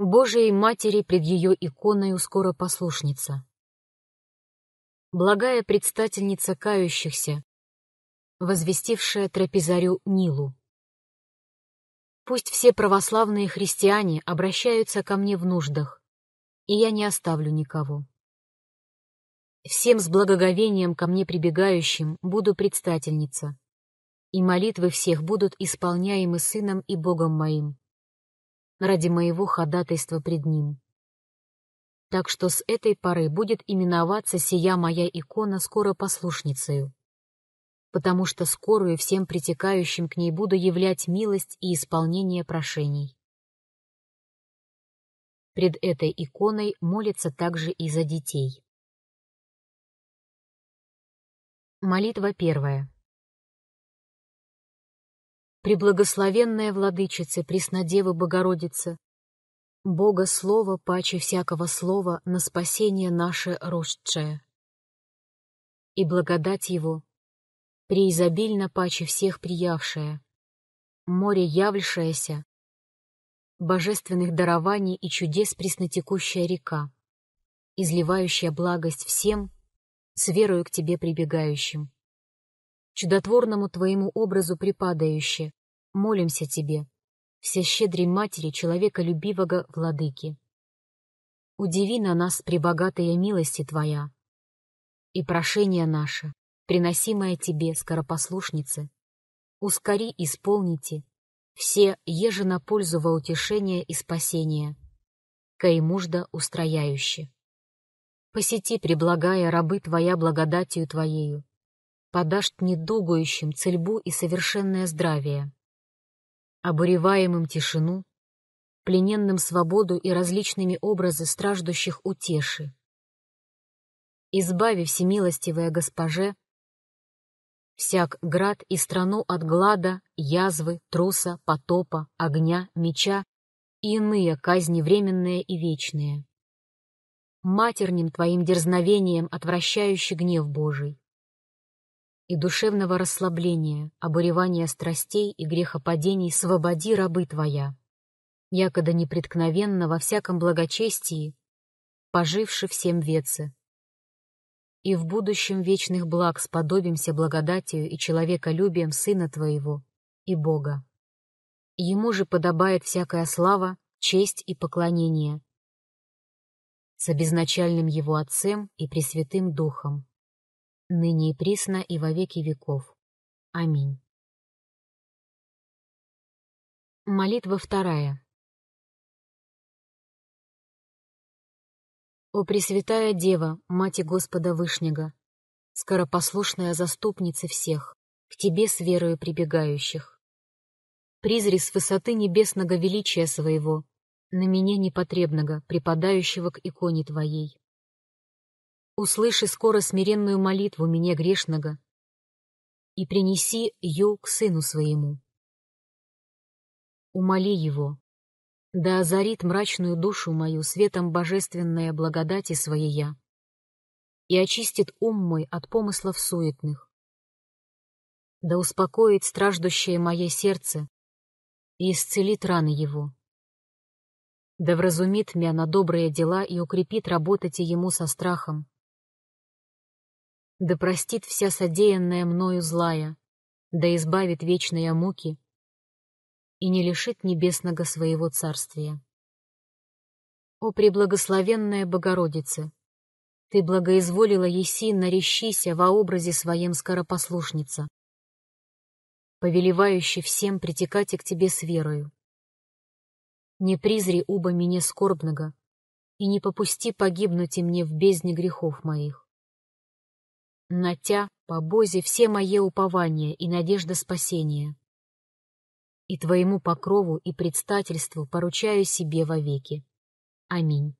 Божией Матери пред ее иконою скоро послушница. Благая предстательница кающихся, возвестившая трапезарю Нилу. Пусть все православные христиане обращаются ко мне в нуждах, и я не оставлю никого. Всем с благоговением ко мне прибегающим буду предстательница, и молитвы всех будут исполняемы Сыном и Богом моим, ради моего ходатайства пред ним. Так что с этой поры будет именоваться сия моя икона скоро послушницею, потому что скорую всем притекающим к ней буду являть милость и исполнение прошений. Пред этой иконой молится также и за детей. Молитва первая преблагословенная владычица, преснодева Богородица, Бога Слово, паче всякого слова, на спасение наше рождшее. И благодать Его, преизобильно паче всех приявшая, море явльшееся, божественных дарований и чудес преснотекущая река, изливающая благость всем, с верою к Тебе прибегающим чудотворному твоему образу припадающие, молимся тебе, все щедрей матери человеколюбивого владыки. Удиви на нас пребогатая милости твоя и прошение наше, приносимое тебе, скоропослушнице, ускори исполните все еже на пользу во утешение и спасение, каймужда устрояюще. Посети, преблагая рабы твоя благодатью твоею, подашь недугающим цельбу и совершенное здравие, обуреваемым тишину, плененным свободу и различными образы страждущих утеши. Избави всемилостивая госпоже, всяк град и страну от глада, язвы, труса, потопа, огня, меча и иные казни временные и вечные. Матерним твоим дерзновением отвращающий гнев Божий и душевного расслабления, обуревания страстей и грехопадений «Свободи, рабы твоя!» якода непреткновенно во всяком благочестии, поживши всем веце. И в будущем вечных благ сподобимся благодатию и человеколюбием Сына Твоего и Бога. Ему же подобает всякая слава, честь и поклонение с обезначальным Его Отцем и Пресвятым Духом ныне и присно и во веки веков. Аминь. Молитва вторая. О Пресвятая Дева, Мати Господа Вышнего, скоропослушная заступница всех, к Тебе с верою прибегающих. Призри с высоты небесного величия своего, на меня непотребного, припадающего к иконе Твоей. Услыши скоро смиренную молитву меня грешного и принеси ее к сыну своему. Умоли его, да озарит мрачную душу мою светом божественная благодати своей я и очистит ум мой от помыслов суетных. Да успокоит страждущее мое сердце и исцелит раны его. Да вразумит меня на добрые дела и укрепит работать ему со страхом да простит вся содеянная мною злая, да избавит вечные муки и не лишит небесного своего царствия. О преблагословенная Богородица! Ты благоизволила еси нарещися во образе своем скоропослушница, повелевающий всем притекать к тебе с верою. Не призри уба мне скорбного, и не попусти погибнуть и мне в бездне грехов моих натя по Бозе все мое упование и надежда спасения. И твоему покрову и предстательству поручаю себе вовеки. Аминь.